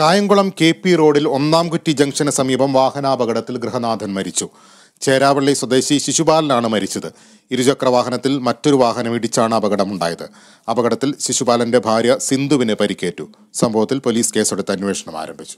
Kayamkulam K P റോഡിൽ ഒന്നാം കുറ്റി ജംഗ്ഷന് സമീപം വാഹനാപകടത്തിൽ ഗൃഹനാഥൻ മരിച്ചു ചേരാവള്ളി സ്വദേശി ശിശുപാലനാണ് മരിച്ചത് ഇരുചക്ര വാഹനത്തിൽ മറ്റൊരു വാഹനം ഇടിച്ചാണ് അപകടമുണ്ടായത് അപകടത്തിൽ ശിശുപാലന്റെ ഭാര്യ സിന്ധുവിന് പരിക്കേറ്റു സംഭവത്തിൽ പോലീസ് കേസെടുത്ത് അന്വേഷണം ആരംഭിച്ചു